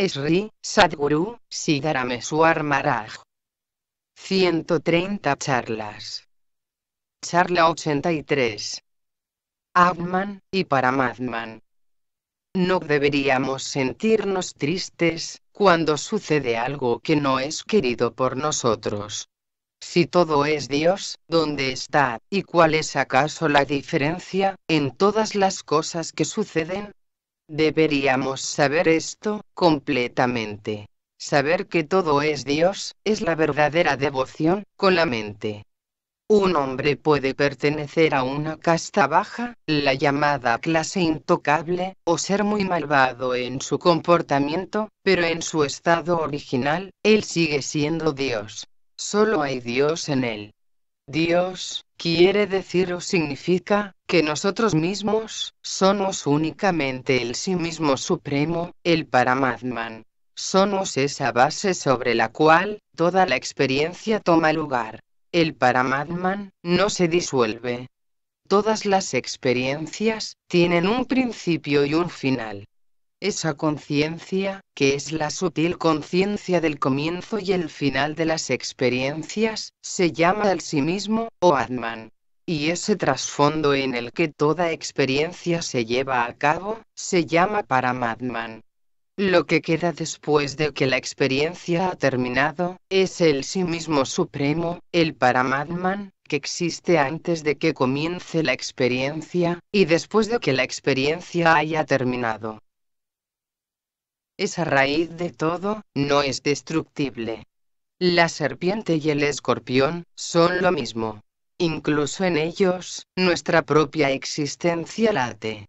Esri, Sadguru Siddharameswar Maharaj. 130 charlas. Charla 83. Abman, y Madman. No deberíamos sentirnos tristes cuando sucede algo que no es querido por nosotros. Si todo es Dios, ¿dónde está? ¿Y cuál es acaso la diferencia en todas las cosas que suceden? Deberíamos saber esto completamente. Saber que todo es Dios, es la verdadera devoción, con la mente. Un hombre puede pertenecer a una casta baja, la llamada clase intocable, o ser muy malvado en su comportamiento, pero en su estado original, él sigue siendo Dios. Solo hay Dios en él. Dios, quiere decir o significa, que nosotros mismos, somos únicamente el sí mismo supremo, el Paramatman. Somos esa base sobre la cual, toda la experiencia toma lugar. El Paramatman, no se disuelve. Todas las experiencias, tienen un principio y un final. Esa conciencia, que es la sutil conciencia del comienzo y el final de las experiencias, se llama el sí mismo, o Atman y ese trasfondo en el que toda experiencia se lleva a cabo, se llama paramadman. Lo que queda después de que la experiencia ha terminado, es el sí mismo supremo, el Paramatman, que existe antes de que comience la experiencia, y después de que la experiencia haya terminado. Esa raíz de todo, no es destructible. La serpiente y el escorpión, son lo mismo incluso en ellos, nuestra propia existencia late.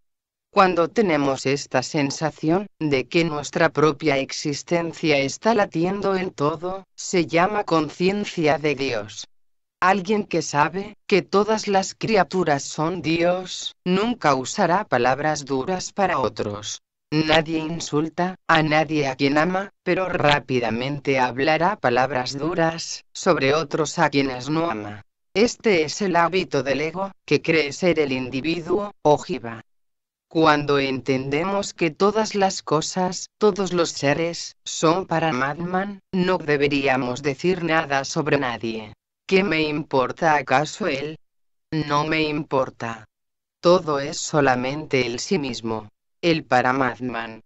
Cuando tenemos esta sensación de que nuestra propia existencia está latiendo en todo, se llama conciencia de Dios. Alguien que sabe que todas las criaturas son Dios, nunca usará palabras duras para otros. Nadie insulta a nadie a quien ama, pero rápidamente hablará palabras duras sobre otros a quienes no ama. Este es el hábito del ego, que cree ser el individuo, jiva. Cuando entendemos que todas las cosas, todos los seres, son para Madman, no deberíamos decir nada sobre nadie. ¿Qué me importa acaso él? No me importa. Todo es solamente el sí mismo. El para Madman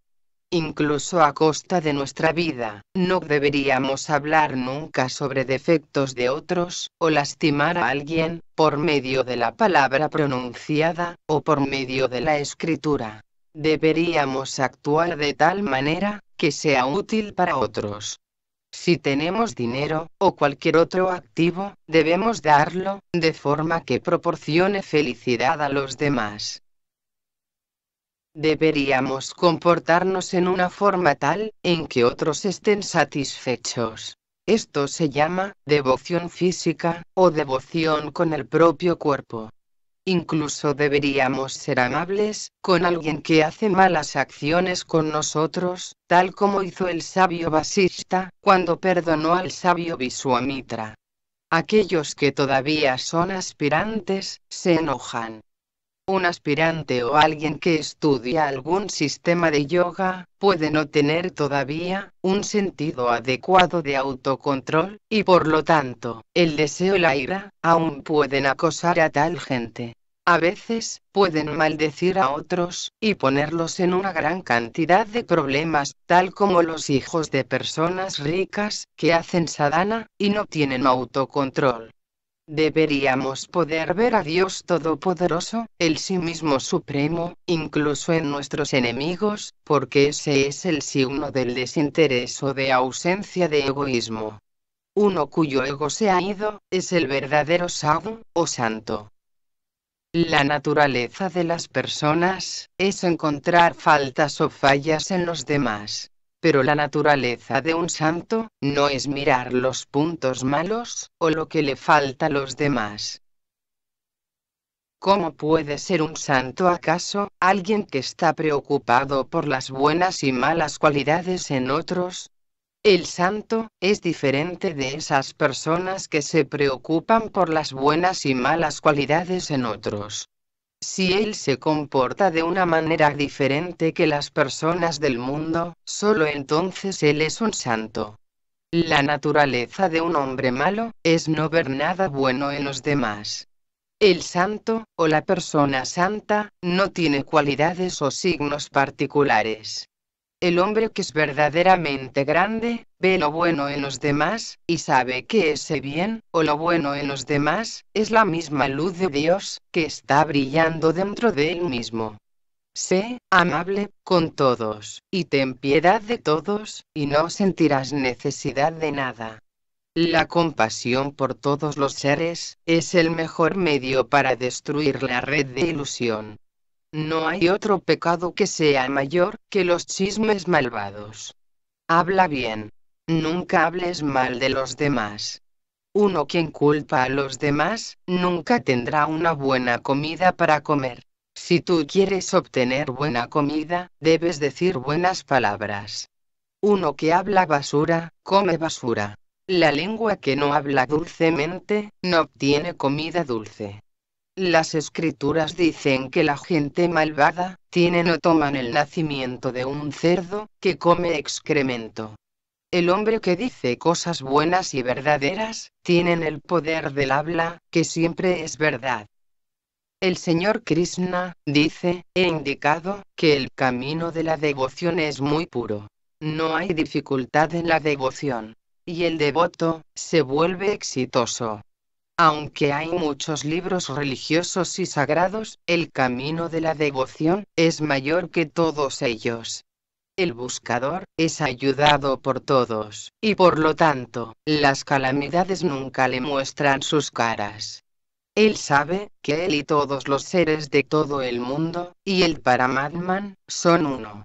incluso a costa de nuestra vida. No deberíamos hablar nunca sobre defectos de otros, o lastimar a alguien, por medio de la palabra pronunciada, o por medio de la escritura. Deberíamos actuar de tal manera, que sea útil para otros. Si tenemos dinero, o cualquier otro activo, debemos darlo, de forma que proporcione felicidad a los demás. Deberíamos comportarnos en una forma tal, en que otros estén satisfechos. Esto se llama devoción física, o devoción con el propio cuerpo. Incluso deberíamos ser amables con alguien que hace malas acciones con nosotros, tal como hizo el sabio basista cuando perdonó al sabio Visuamitra. Aquellos que todavía son aspirantes, se enojan un aspirante o alguien que estudia algún sistema de yoga puede no tener todavía un sentido adecuado de autocontrol, y por lo tanto, el deseo y la ira aún pueden acosar a tal gente. A veces, pueden maldecir a otros, y ponerlos en una gran cantidad de problemas, tal como los hijos de personas ricas, que hacen sadhana, y no tienen autocontrol. Deberíamos poder ver a Dios Todopoderoso, el sí mismo supremo, incluso en nuestros enemigos, porque ese es el signo del desinterés o de ausencia de egoísmo. Uno cuyo ego se ha ido, es el verdadero Saúl o santo. La naturaleza de las personas, es encontrar faltas o fallas en los demás pero la naturaleza de un santo, no es mirar los puntos malos, o lo que le falta a los demás. ¿Cómo puede ser un santo acaso, alguien que está preocupado por las buenas y malas cualidades en otros? El santo, es diferente de esas personas que se preocupan por las buenas y malas cualidades en otros. Si él se comporta de una manera diferente que las personas del mundo, solo entonces él es un santo. La naturaleza de un hombre malo es no ver nada bueno en los demás. El santo, o la persona santa, no tiene cualidades o signos particulares. El hombre que es verdaderamente grande, ve lo bueno en los demás, y sabe que ese bien, o lo bueno en los demás, es la misma luz de Dios, que está brillando dentro de él mismo. Sé amable con todos, y ten piedad de todos, y no sentirás necesidad de nada. La compasión por todos los seres es el mejor medio para destruir la red de ilusión. No hay otro pecado que sea mayor que los chismes malvados. Habla bien. Nunca hables mal de los demás. Uno quien culpa a los demás, nunca tendrá una buena comida para comer. Si tú quieres obtener buena comida, debes decir buenas palabras. Uno que habla basura, come basura. La lengua que no habla dulcemente, no obtiene comida dulce. Las escrituras dicen que la gente malvada, tienen o toman el nacimiento de un cerdo, que come excremento. El hombre que dice cosas buenas y verdaderas, tienen el poder del habla, que siempre es verdad. El señor Krishna, dice, he indicado, que el camino de la devoción es muy puro. No hay dificultad en la devoción. Y el devoto, se vuelve exitoso. Aunque hay muchos libros religiosos y sagrados, el camino de la devoción es mayor que todos ellos. El buscador es ayudado por todos, y por lo tanto, las calamidades nunca le muestran sus caras. Él sabe que él y todos los seres de todo el mundo, y el Paramatman, son uno.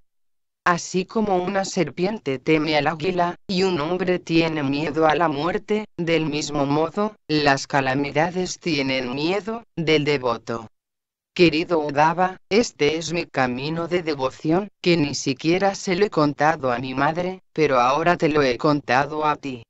Así como una serpiente teme al águila, y un hombre tiene miedo a la muerte, del mismo modo, las calamidades tienen miedo del devoto. Querido Udaba, este es mi camino de devoción, que ni siquiera se lo he contado a mi madre, pero ahora te lo he contado a ti.